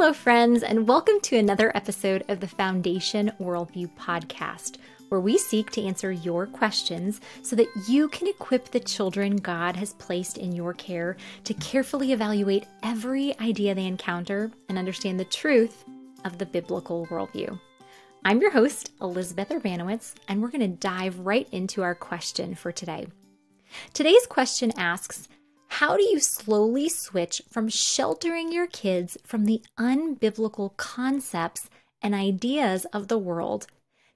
Hello, friends, and welcome to another episode of the Foundation Worldview Podcast, where we seek to answer your questions so that you can equip the children God has placed in your care to carefully evaluate every idea they encounter and understand the truth of the biblical worldview. I'm your host, Elizabeth Urbanowitz, and we're going to dive right into our question for today. Today's question asks how do you slowly switch from sheltering your kids from the unbiblical concepts and ideas of the world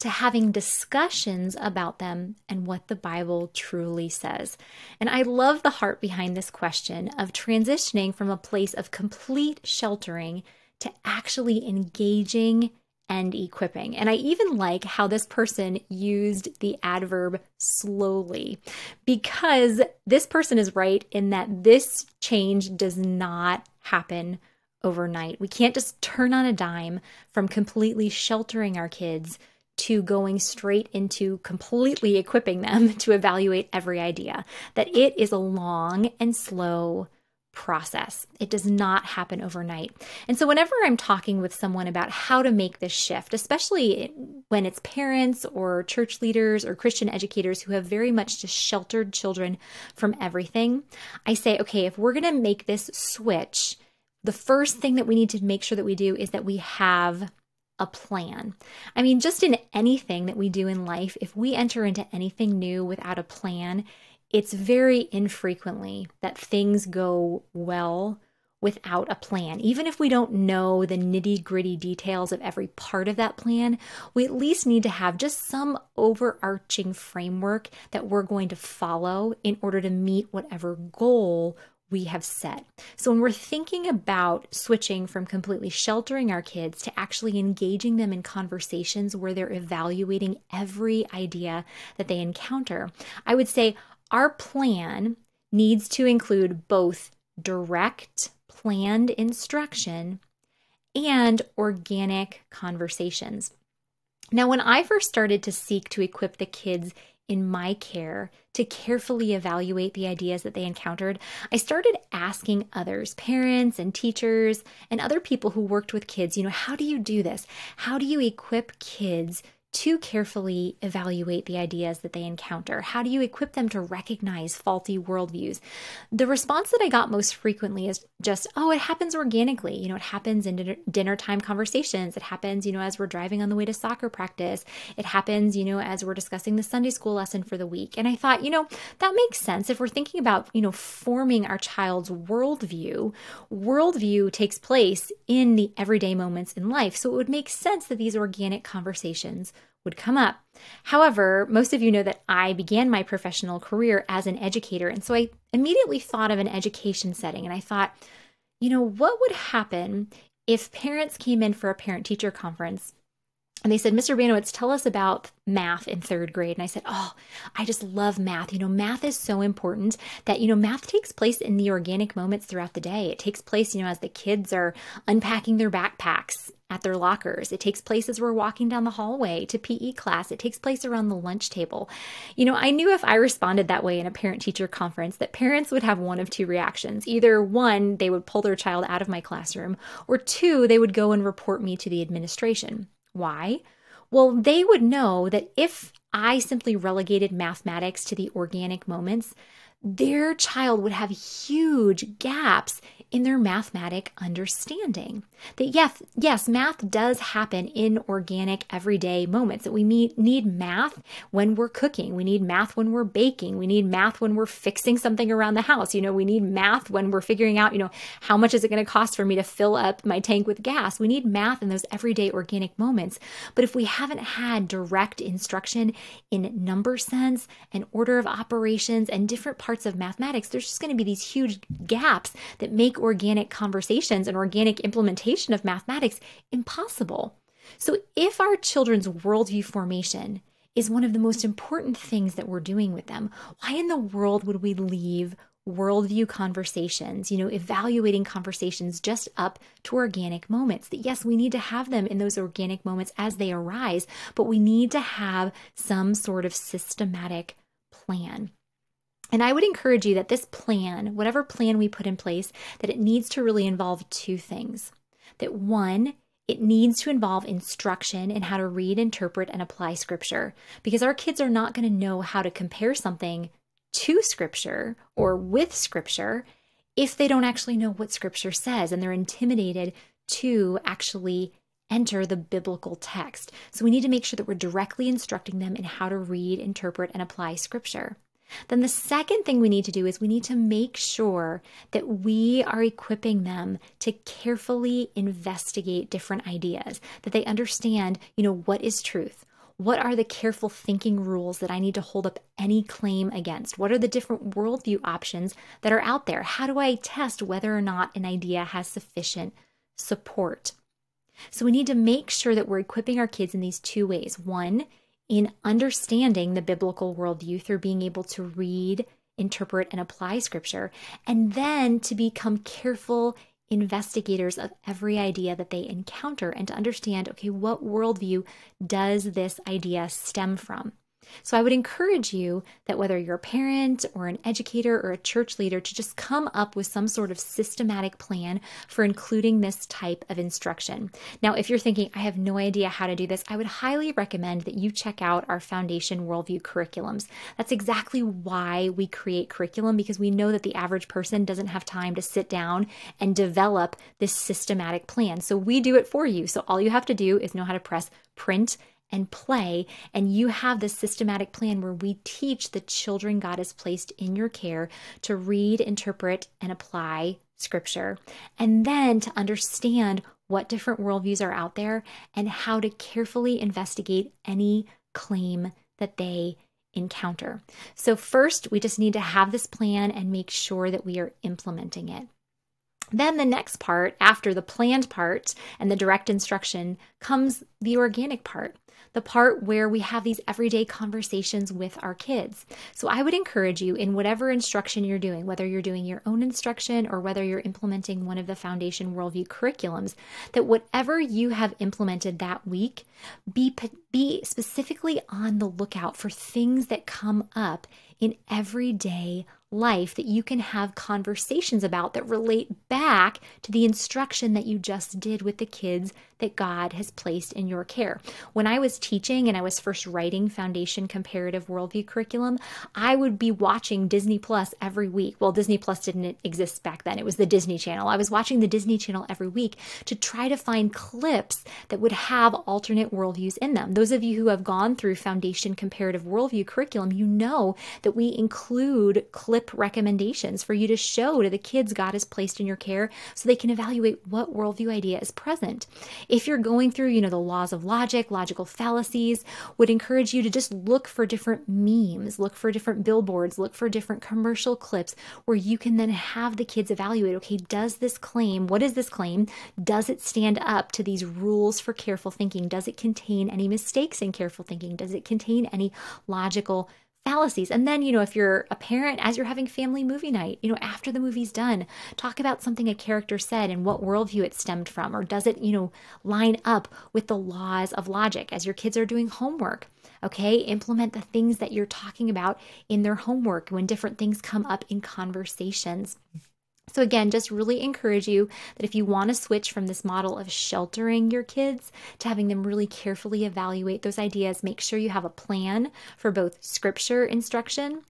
to having discussions about them and what the Bible truly says. And I love the heart behind this question of transitioning from a place of complete sheltering to actually engaging and equipping. And I even like how this person used the adverb slowly because this person is right in that this change does not happen overnight. We can't just turn on a dime from completely sheltering our kids to going straight into completely equipping them to evaluate every idea, that it is a long and slow process. It does not happen overnight. And so, whenever I'm talking with someone about how to make this shift, especially when it's parents or church leaders or Christian educators who have very much just sheltered children from everything, I say, okay, if we're going to make this switch, the first thing that we need to make sure that we do is that we have a plan. I mean, just in anything that we do in life, if we enter into anything new without a plan, it's very infrequently that things go well without a plan. Even if we don't know the nitty gritty details of every part of that plan, we at least need to have just some overarching framework that we're going to follow in order to meet whatever goal we have set. So when we're thinking about switching from completely sheltering our kids to actually engaging them in conversations where they're evaluating every idea that they encounter, I would say our plan needs to include both direct planned instruction and organic conversations. Now, when I first started to seek to equip the kids in my care to carefully evaluate the ideas that they encountered, I started asking others, parents and teachers and other people who worked with kids, you know, how do you do this? How do you equip kids to carefully evaluate the ideas that they encounter? How do you equip them to recognize faulty worldviews? The response that I got most frequently is just, oh, it happens organically. You know, it happens in dinner, time conversations. It happens, you know, as we're driving on the way to soccer practice. It happens, you know, as we're discussing the Sunday school lesson for the week. And I thought, you know, that makes sense. If we're thinking about, you know, forming our child's worldview, worldview takes place in the everyday moments in life. So it would make sense that these organic conversations would come up. However, most of you know that I began my professional career as an educator. And so I immediately thought of an education setting and I thought, you know, what would happen if parents came in for a parent teacher conference and they said, Mr. Banowitz, tell us about math in third grade. And I said, Oh, I just love math. You know, math is so important that, you know, math takes place in the organic moments throughout the day. It takes place, you know, as the kids are unpacking their backpacks at their lockers. It takes place as we're walking down the hallway to PE class. It takes place around the lunch table. You know, I knew if I responded that way in a parent teacher conference that parents would have one of two reactions. Either one, they would pull their child out of my classroom, or two, they would go and report me to the administration. Why? Well, they would know that if I simply relegated mathematics to the organic moments, their child would have huge gaps in their mathematic understanding. That yes, yes, math does happen in organic everyday moments. That we need math when we're cooking, we need math when we're baking, we need math when we're fixing something around the house. You know, we need math when we're figuring out, you know, how much is it going to cost for me to fill up my tank with gas. We need math in those everyday organic moments. But if we haven't had direct instruction in number sense and order of operations and different parts of mathematics, there's just going to be these huge gaps that make organic conversations and organic implementation of mathematics impossible. So, if our children's worldview formation is one of the most important things that we're doing with them, why in the world would we leave worldview conversations, you know, evaluating conversations just up to organic moments. That yes, we need to have them in those organic moments as they arise, but we need to have some sort of systematic plan. And I would encourage you that this plan, whatever plan we put in place, that it needs to really involve two things. That one, it needs to involve instruction in how to read, interpret, and apply scripture because our kids are not going to know how to compare something to scripture or with scripture if they don't actually know what scripture says and they're intimidated to actually enter the biblical text. So we need to make sure that we're directly instructing them in how to read, interpret, and apply scripture. Then the second thing we need to do is we need to make sure that we are equipping them to carefully investigate different ideas, that they understand, you know, what is truth? What are the careful thinking rules that I need to hold up any claim against? What are the different worldview options that are out there? How do I test whether or not an idea has sufficient support? So we need to make sure that we're equipping our kids in these two ways. One in understanding the biblical worldview through being able to read, interpret, and apply scripture, and then to become careful investigators of every idea that they encounter and to understand okay, what worldview does this idea stem from? So I would encourage you that whether you're a parent or an educator or a church leader, to just come up with some sort of systematic plan for including this type of instruction. Now, if you're thinking, I have no idea how to do this, I would highly recommend that you check out our foundation worldview curriculums. That's exactly why we create curriculum because we know that the average person doesn't have time to sit down and develop this systematic plan. So we do it for you. So all you have to do is know how to press print and play. And you have this systematic plan where we teach the children God has placed in your care to read, interpret, and apply scripture, and then to understand what different worldviews are out there and how to carefully investigate any claim that they encounter. So, first, we just need to have this plan and make sure that we are implementing it. Then the next part, after the planned part and the direct instruction, comes the organic part, the part where we have these everyday conversations with our kids. So I would encourage you in whatever instruction you're doing, whether you're doing your own instruction or whether you're implementing one of the foundation worldview curriculums, that whatever you have implemented that week, be, be specifically on the lookout for things that come up in everyday life that you can have conversations about that relate back to the instruction that you just did with the kids that God has placed in your care. When I was teaching and I was first writing Foundation Comparative Worldview curriculum, I would be watching Disney Plus every week. Well, Disney Plus didn't exist back then, it was the Disney Channel. I was watching the Disney Channel every week to try to find clips that would have alternate worldviews in them. Those of you who have gone through Foundation Comparative Worldview curriculum, you know that we include clips flip recommendations for you to show to the kids God has placed in your care so they can evaluate what worldview idea is present. If you're going through, you know, the laws of logic, logical fallacies, would encourage you to just look for different memes, look for different billboards, look for different commercial clips where you can then have the kids evaluate okay, does this claim, what is this claim? Does it stand up to these rules for careful thinking? Does it contain any mistakes in careful thinking? Does it contain any logical fallacies. And then, you know, if you're a parent, as you're having family movie night, you know, after the movie's done, talk about something a character said and what worldview it stemmed from, or does it, you know, line up with the laws of logic as your kids are doing homework? Okay, implement the things that you're talking about in their homework when different things come up in conversations. So, again, just really encourage you that if you want to switch from this model of sheltering your kids to having them really carefully evaluate those ideas, make sure you have a plan for both scripture instruction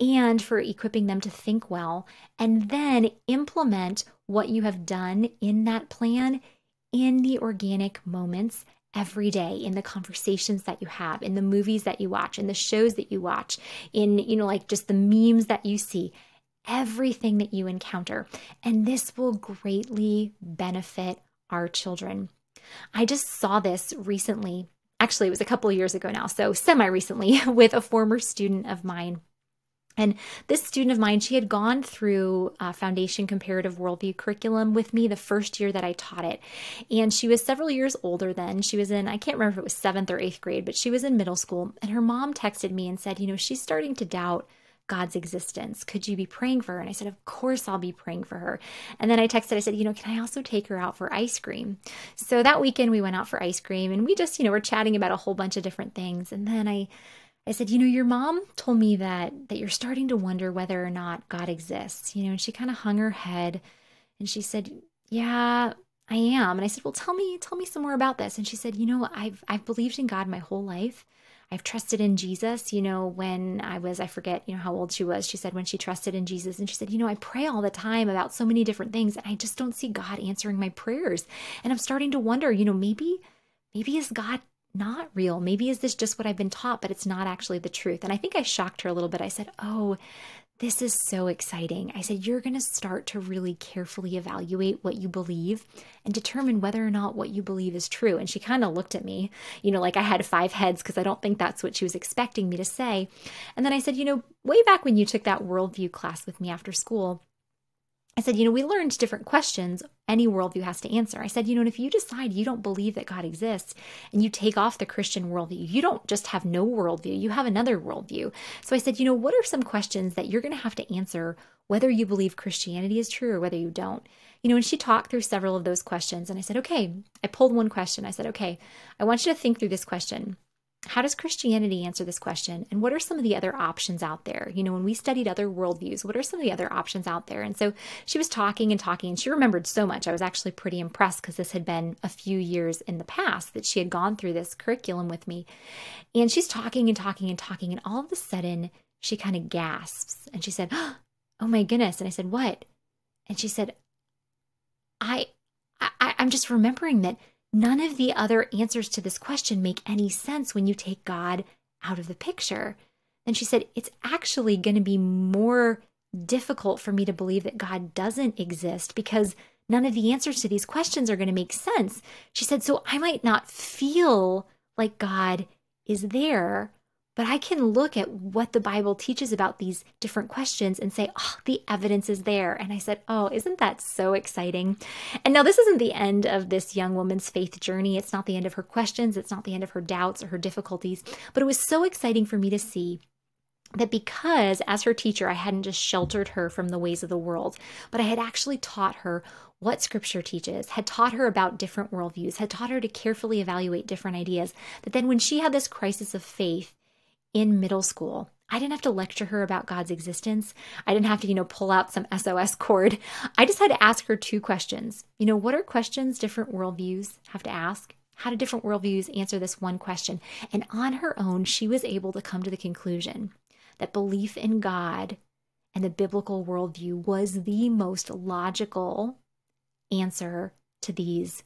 and for equipping them to think well, and then implement what you have done in that plan in the organic moments every day in the conversations that you have in the movies that you watch in the shows that you watch in you know like just the memes that you see everything that you encounter, and this will greatly benefit our children. I just saw this recently. Actually, it was a couple years ago now, so semi recently, with a former student of mine. And this student of mine, she had gone through Foundation Comparative Worldview curriculum with me the first year that I taught it. And she was several years older then. She was in, I can't remember if it was seventh or eighth grade, but she was in middle school. And her mom texted me and said, You know, she's starting to doubt God's existence. Could you be praying for her? And I said, Of course, I'll be praying for her. And then I texted, I said, You know, can I also take her out for ice cream? So that weekend, we went out for ice cream and we just, you know, were chatting about a whole bunch of different things. And then I, I said, you know, your mom told me that that you're starting to wonder whether or not God exists. You know, and she kind of hung her head and she said, "Yeah, I am." And I said, "Well, tell me, tell me some more about this." And she said, "You know, I've I've believed in God my whole life. I've trusted in Jesus. You know, when I was, I forget, you know, how old she was, she said when she trusted in Jesus, and she said, you know, I pray all the time about so many different things, and I just don't see God answering my prayers. And I'm starting to wonder, you know, maybe, maybe is God not real? Maybe is this just what I've been taught, but it's not actually the truth? And I think I shocked her a little bit. I said, oh, this is so exciting. I said, You're going to start to really carefully evaluate what you believe and determine whether or not what you believe is true. And she kind of looked at me, you know, like I had five heads because I don't think that's what she was expecting me to say. And then I said, You know, way back when you took that worldview class with me after school, I said, You know, we learned different questions any worldview has to answer. I said, you know, and if you decide you don't believe that God exists and you take off the Christian worldview, you don't just have no worldview, you have another worldview. So I said, you know, what are some questions that you're going to have to answer whether you believe Christianity is true or whether you don't? You know, and she talked through several of those questions. And I said, okay, I pulled one question. I said, okay, I want you to think through this question. How does Christianity answer this question? And what are some of the other options out there? You know, when we studied other worldviews, what are some of the other options out there? And so she was talking and talking, and she remembered so much. I was actually pretty impressed because this had been a few years in the past that she had gone through this curriculum with me. And she's talking and talking and talking, and all of a sudden she kind of gasps and she said, Oh my goodness. And I said, What? And she said, I, I I'm just remembering that None of the other answers to this question make any sense when you take God out of the picture. Then she said, It's actually going to be more difficult for me to believe that God doesn't exist because none of the answers to these questions are going to make sense. She said, So I might not feel like God is there but I can look at what the Bible teaches about these different questions and say, oh, the evidence is there. And I said, oh, isn't that so exciting? And now this isn't the end of this young woman's faith journey. It's not the end of her questions, it's not the end of her doubts or her difficulties, but it was so exciting for me to see that because as her teacher, I hadn't just sheltered her from the ways of the world, but I had actually taught her what scripture teaches, had taught her about different worldviews, had taught her to carefully evaluate different ideas. That then, when she had this crisis of faith, in middle school. I didn't have to lecture her about God's existence. I didn't have to, you know, pull out some SOS cord. I just had to ask her two questions. You know, what are questions different worldviews have to ask? How do different worldviews answer this one question? And on her own, she was able to come to the conclusion that belief in God and the biblical worldview was the most logical answer to these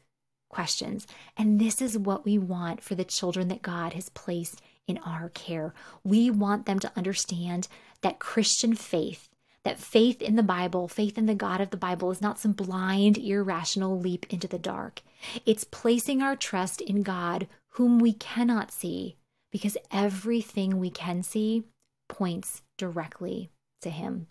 questions. And this is what we want for the children that God has placed in our care. We want them to understand that Christian faith, that faith in the Bible, faith in the God of the Bible, is not some blind, irrational leap into the dark. It's placing our trust in God, whom we cannot see, because everything we can see points directly to Him.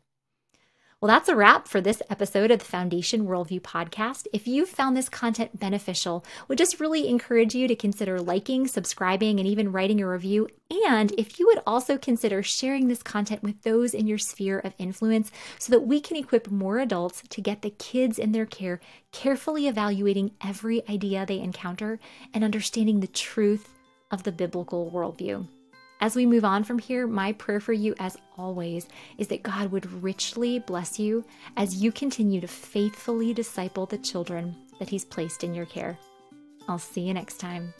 Well, that's a wrap for this episode of the Foundation Worldview Podcast. If you found this content beneficial, would just really encourage you to consider liking, subscribing, and even writing a review. And if you would also consider sharing this content with those in your sphere of influence so that we can equip more adults to get the kids in their care, carefully evaluating every idea they encounter and understanding the truth of the biblical worldview. As we move on from here, my prayer for you, as always, is that God would richly bless you as you continue to faithfully disciple the children that He's placed in your care. I'll see you next time.